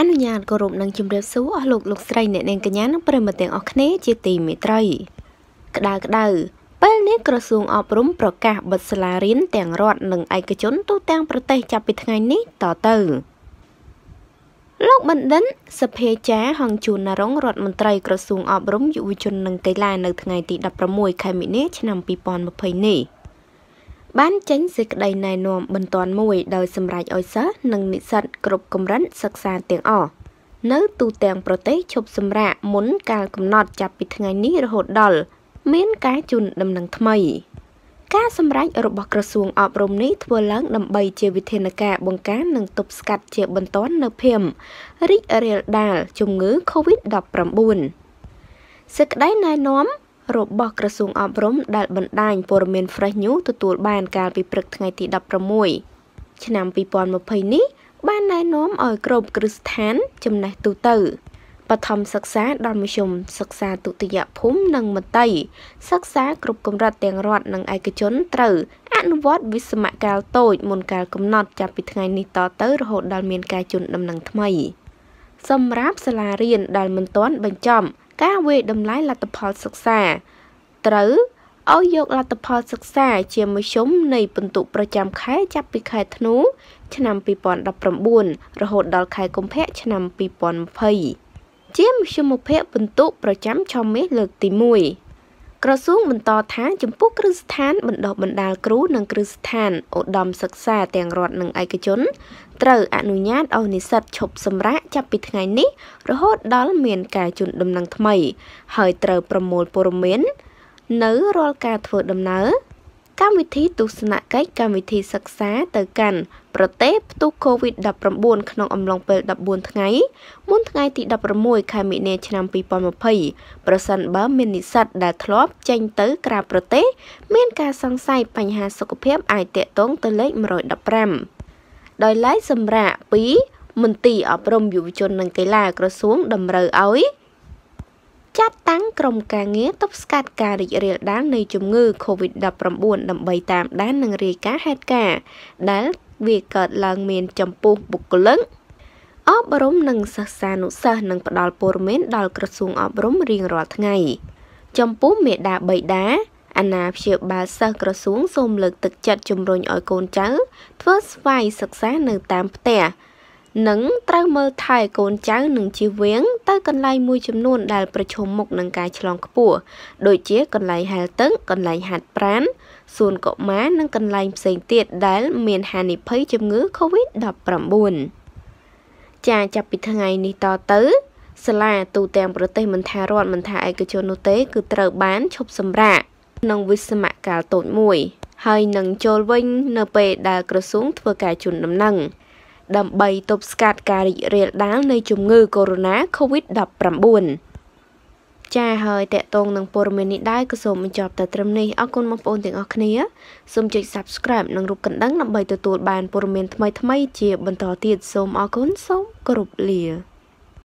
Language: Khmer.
អនុញ្ញាតគោរពនិងជម្រាបសួរអស់លោកលោកស្រីអ្នកនាងកញ្ញានិងប្រិមត្តទាំងអស់គ្នា ជាទីមេត្រី ក្តៅក្តៅពេល នេះក្រសួងអប់រំប្រកាសបិទសាលារៀនទាំងរដ្ឋនិងឯកជន ទូទាំងប្រទេសចាប់ពីថ្ងៃនេះតទៅលោកបណ្ឌិតសភាចាហងជួនណរងរដ្ឋមន្ត្រីក្រសួងអប់រំយុវជននិងកីឡានៅថ្ងៃទី16ខែមីនាឆ្នាំ2020នេះបានចេញសេចក្តីណែនាំបន្ទាន់មួយដោយសម្រេចឲ្យសិស្សនិងនិស្សិតគ្រប់កម្រិតសិក្សាទាំងអស់នៅទូទាំងប្រទេសឈប់សម្រាកមុនកាលកំណត់ចាប់ពីថ្ងៃនេះរហូតដល់មានការជូនដំណឹងថ្មី ការសម្រេចរបស់ក្រសួងអប់រំនេះធ្វើឡើងដើម្បីជាវិធានការបង្ការនិង ទប់ស្កាត់ជា បន្ទាន់នៅភាពរីករាលដាលជំងឺ Covid-19 សេចក្តីណែនាំរបស់ក្រសួងអប់រំដែលបណ្ដាញព័ត៌មាន Fresh News ទទួល បាន កាលពីព្រឹកថ្ងៃទី16ឆ្នាំ2020នេះ បានណែនាំឲ្យគ្រប់គ្រឹះស្ថាន ចំណេះទូទៅបឋមសិក្សាដល់មធ្យមសិក្សាទុតិយភូមិនិងមត្តេយ្យសិក្សា គ្រប់កម្រិតទាំងរដ្ឋនិងឯកជនត្រូវអនុវត្តវិសមកាលតូចមុនកាលកំណត់ចាប់ពីថ្ងៃនេះតទៅរហូតដល់មានការជន់ដំណឹងថ្មីសម្រាប់សាលារៀនដែលមិនទាន់បញ្ចប់ការវាយតម្លៃលទ្ធផលសិក្សាត្រូវឲ្យយកលទ្ធផលសិក្សា ជាមធ្យមនៃពិន្ទុប្រចាំខែចាប់ពីខែធ្នូឆ្នាំ2019រហូតដល់ខែកុម្ភៈឆ្នាំ2020ជាមធ្យមភាពពិន្ទុប្រចាំឆមាសលើកទី1ក្រសួងបន្តថា ចំពោះគ្រឹះស្ថានបណ្ដុះបណ្ដាលគ្រូនិងគ្រឹះស្ថានឧត្តមសិក្សាទាំងរដ្ឋនិងឯកជនត្រូវអនុញ្ញាតឲ្យនិស្សិតឈប់សម្រាកចាប់ពីថ្ងៃនេះ រហូត ដល់មាន ការជូនដំណឹងថ្មី ហើយត្រូវប្រមូលព័ត៌មាន នៅរាល់ការធ្វើដំណើរកម្មវិធីទស្សនកិច្ចកម្មវិធីសិក្សា ទៅកាន់ ប្រទេសផ្ទុះ COVID-19 ក្នុងអំឡុងពេល14ថ្ងៃមុនថ្ងៃទី16ខែមិនិនាឆ្នាំ2020ប្រសិនបើមាននិស្សិតដែលធ្លាប់ចេញទៅក្រៅប្រទេស មានការសង្ស័យបញ្ហាសុខភាពអាចតាក់ទងទៅលេខ115ដោយឡែកសម្រាប់ពីមន្ទីរអប់រំយុវជននិងកីឡាក្រសួងតម្រូវឲ្យតាំងក្រុមការងារទប់ស្កាត់ការរីករាលដាលនៃជំងឺ Covid-19 ដើម្បីតាមដាននិងរាយការណ៍ហេតុការណ៍ដែលវាកើតឡើងមានចំពោះបុគ្គលិកអប់រំនិងសិស្សានុសិស្សនឹងផ្ដល់ព័ត៌មានដល់ក្រសួងអប់រំរៀងរាល់ថ្ងៃចំពោះមេដាបៃតាអាណាព្យាបាលសិស្សក្រសួង សូមលើកទឹកចិត្តជំរុញឲ្យកូនចៅធ្វើស្វ័យសិក្សានៅតាមផ្ទះនិងត្រូវមើលថែកូនចៅនិងជីវៀងទៅកន្លែងមួយចំនួន ដែលប្រឈមមុខនឹងការឆ្លងខ្ពស់ដូចជាកន្លែងហែលទឹកកន្លែងហាត់ប្រាណសួនកុមារនិងកន្លែងផ្សេងទៀតដែលមាន ហានិភ័យជំងឺ Covid-19 ចាចាប់ពីថ្ងៃនេះតទៅសាលាទូទាំងប្រទេសមិនថារដ្ឋមិនថាឯកជននោះទេ គឺត្រូវបានឈប់សម្រាកក្នុងវិសមកាលតូចមួយ ហើយនឹងចូលវិញ នៅ ពេលដែលក្រសួងធ្វើការជូនដំណឹងដើម្បីទប់ស្កាត់ការរីករាលដាលនៃជំងឺកូវីដ -19 ចាហើយតកតងនឹងព័ត៌មាននេះដែរក៏សូមបញ្ចប់តែត្រឹមនេះអរគុណបងប្អូនទាំងអស់គ្នាសូមចុច Subscribe និងរូបកណ្ដឹងដើម្បីទទួលបានព័ត៌មានថ្មីៗជាបន្តទៀតសូមអរគុណសូមគោរពលា